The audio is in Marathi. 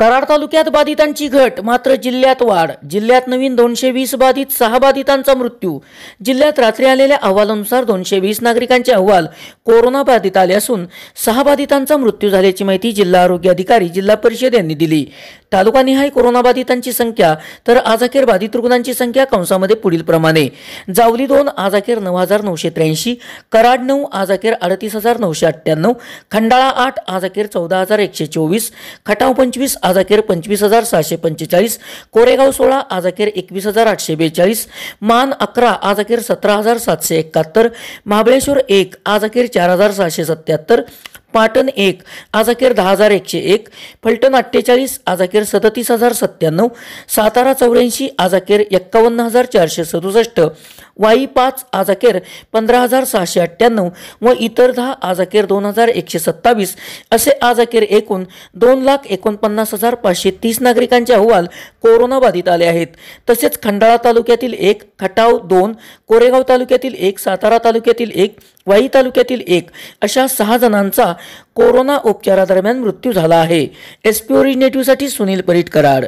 कराड तालुक्यात बाधितांची घट मात्र जिल्ह्यात वाढ जिल्ह्यात नवीन दोनशे वीस बाधित सहा बाधितांचा मृत्यू जिल्ह्यात रात्री आलेल्या अहवालानुसार दोनशे वीस नागरिकांचे अहवाल कोरोना बाधित आले असून सहा बाधितांचा मृत्यू झाल्याची माहिती जिल्हा आरोग्य अधिकारी जिल्हा परिषद यांनी दिली तालुकानिहाय कोरोना बाधितांची संख्या तर आज अखेर बाधित रुग्णांची संख्या कंसामध्ये पुढील प्रमाणे जावली दोन आज अखेर नऊ हजार नऊशे त्र्याऐंशी कराड नऊ आज अखेर अडतीस हजार नऊशे अठ्ठ्याण्णव खंडाळा आठ आज अखेर चौदा हजार एकशे चोवीस खटाव पंचवीस आज अखेर पंचवीस हजार सहाशे पंचेचाळीस कोरेगाव सोळा आज अखेर एकवीस हजार आठशे बेचाळीस मान अकरा आज अखेर सतरा हजार सातशे एकाहत्तर महाबळेश्वर एक आज अखेर चार हजार सहाशे सत्याहत्तर पाटण एक आजाखेर दहा हजार एकशे एक फलटण अठ्ठेचाळीस आजाखेर सदतीस हजार सत्त्याण्णव सातारा चौऱ्याऐंशी आज अखेर एक्कावन्न हजार चारशे सदुसष्ट वाई पाच आज पंधरा हजार सहाशे अठ्ठ्याण्णव व इतर दहा आज दोन हजार एकशे सत्तावीस असे आज अखेर एकूण दोन लाख एकोणपन्नास हजार पाचशे तीस नागरिकांचे अहवाल कोरोनाबाधित आले आहेत तसेच खंडाळा तालुक्यातील एक खटाव दोन कोरेगाव तालुक्यातील एक सातारा तालुक्यातील एक वाई तालुक्यातील एक अशा सहा जणांचा कोरोना उपचारादरम्यान मृत्यू झाला आहे एसपी ओरिजिनेटिव्हसाठी सुनील कराड